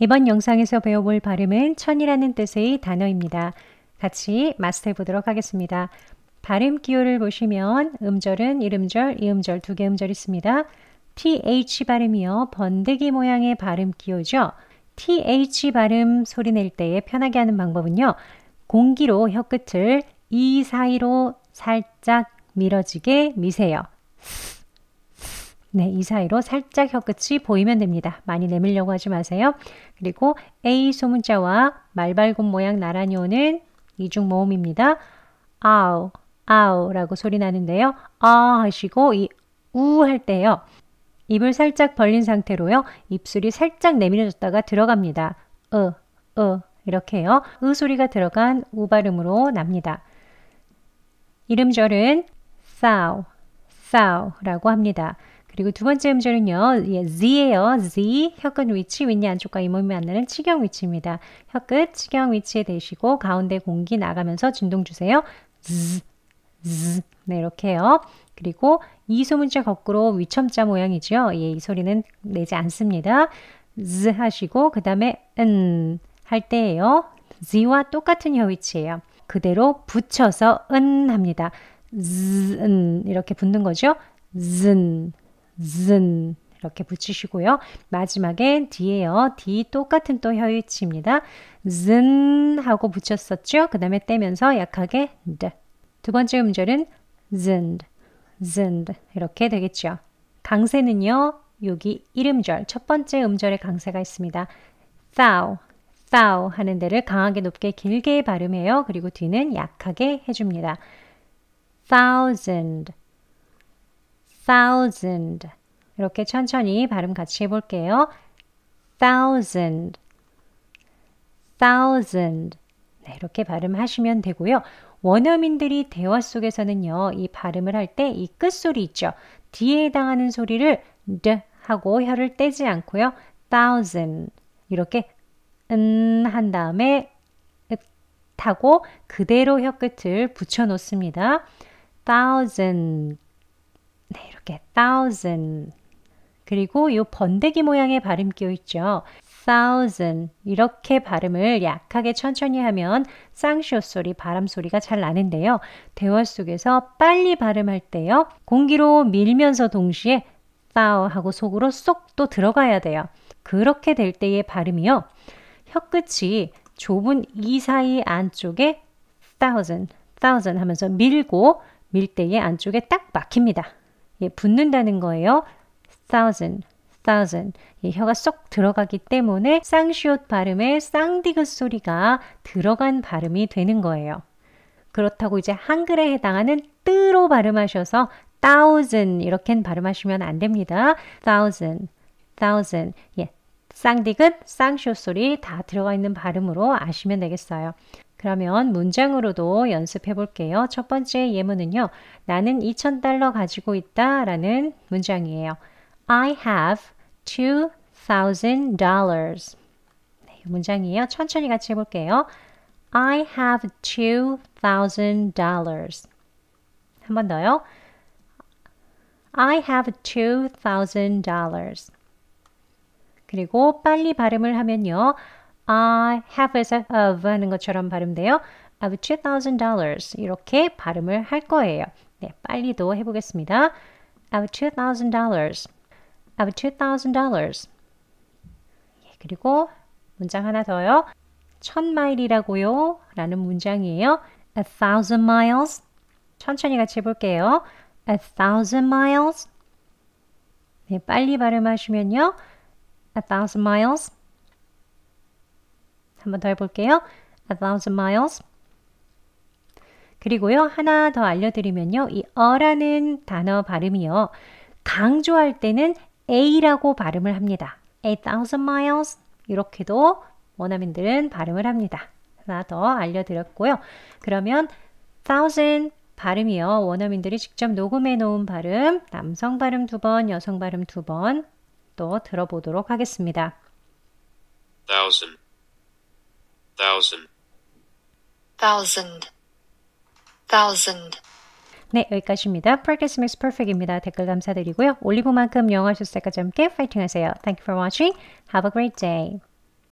이번 영상에서 배워볼 발음은 천이라는 뜻의 단어입니다. 같이 마스터해 보도록 하겠습니다. 발음 기호를 보시면 음절은 이음절, 이음절 두개 음절 있습니다. th 발음이요. 번데기 모양의 발음 기호죠. th 발음 소리 낼 때에 편하게 하는 방법은요. 공기로 혀 끝을 이 사이로 살짝 밀어지게 미세요. 네, 이 사이로 살짝 혀끝이 보이면 됩니다. 많이 내밀려고 하지 마세요. 그리고 A 소문자와 말발굽 모양 나란히 오는 이중 모음입니다. 아우, 아우라고 소리 나는데요. 아 하시고 이 우 할 때요. 입을 살짝 벌린 상태로요. 입술이 살짝 내밀어졌다가 들어갑니다. 으, 으 이렇게요. 으 소리가 들어간 우 발음으로 납니다. 이름절은 싸우, 싸우라고 합니다. 그리고 두 번째 음절은요. 예, Z예요. Z. 혀끝 위치, 윗니 안쪽과 잇몸이 만나는 치경 위치입니다. 혀끝 치경 위치에 대시고 가운데 공기 나가면서 진동 주세요. Z, Z. 네, 이렇게요. 그리고 이 소문자 거꾸로 위첨자 모양이죠. 예, 이 소리는 내지 않습니다. Z 하시고 그 다음에 은 할 때예요. Z와 똑같은 혀 위치예요. 그대로 붙여서 은 합니다. 즈은 이렇게 붙는 거죠. 즈즌 이렇게 붙이시고요. 마지막엔 뒤에요 D 똑같은 또 혀위치입니다. 즌 하고 붙였었죠. 그 다음에 떼면서 약하게 D. 두 번째 음절은 즌, 즌 이렇게 되겠죠. 강세는요. 여기 이름절첫 번째 음절에 강세가 있습니다. thou, thou 하는 데를 강하게 높게 길게 발음해요. 그리고 뒤는 약하게 해줍니다. thousand, thousand 이렇게 천천히 발음 같이 해볼게요. thousand, thousand 네, 이렇게 발음하시면 되고요. 원어민들이 대화 속에서는요, 이 발음을 할 때 이 끝소리 있죠. 뒤에 해당하는 소리를 d 하고 혀를 떼지 않고요. thousand 이렇게 은한 다음에 타고 그대로 혀끝을 붙여 놓습니다. thousand 네, 이렇게 thousand. 그리고 요 번데기 모양의 발음기호 있죠. thousand 이렇게 발음을 약하게 천천히 하면 쌍시옷 소리, 바람 소리가 잘 나는데요. 대화 속에서 빨리 발음할 때요. 공기로 밀면서 동시에 thou 하고 속으로 쏙 또 들어가야 돼요. 그렇게 될 때의 발음이요. 혀끝이 좁은 이 사이 안쪽에 thousand, thousand 하면서 밀고 밀 때의 안쪽에 딱 막힙니다. 예, 붙는다는 거예요. thousand, thousand. 예, 혀가 쏙 들어가기 때문에 쌍시옷 발음에 쌍디귿 소리가 들어간 발음이 되는 거예요. 그렇다고 이제 한글에 해당하는 뜨로 발음하셔서 thousand 이렇게 발음하시면 안 됩니다. thousand, thousand. 예, 쌍디귿, 쌍쇼 소리 다 들어가 있는 발음으로 아시면 되겠어요. 그러면 문장으로도 연습해 볼게요. 첫 번째 예문은요. 나는 2,000달러 가지고 있다 라는 문장이에요. I have $2,000. 네, 문장이에요. 천천히 같이 해볼게요. I have $2,000. 한번 더요. I have $2,000. 그리고 빨리 발음을 하면요. I have as of 하는 것처럼 발음돼요. of $2,000 이렇게 발음을 할 거예요. 네, 빨리도 해보겠습니다. of $2,000 of $2,000 예, 그리고 문장 하나 더요. 천 마일이라고요? 라는 문장이에요. a thousand miles 천천히 같이 해볼게요. a thousand miles 네, 빨리 발음하시면요. a thousand miles. 한번 더 해볼게요. a thousand miles. 그리고요, 하나 더 알려드리면요. 이 어라는 단어 발음이요. 강조할 때는 A라고 발음을 합니다. a thousand miles. 이렇게도 원어민들은 발음을 합니다. 하나 더 알려드렸고요. 그러면 thousand 발음이요. 원어민들이 직접 녹음해 놓은 발음, 남성 발음 두 번, 여성 발음 두 번, 또 들어보도록 하겠습니다. thousand thousand thousand thousand 네, 여기까지입니다. Practice makes perfect입니다. 댓글 감사드리고요. 올리브만큼 영어 실세까지 함께 파이팅 하세요. Thank you for watching. Have a great day.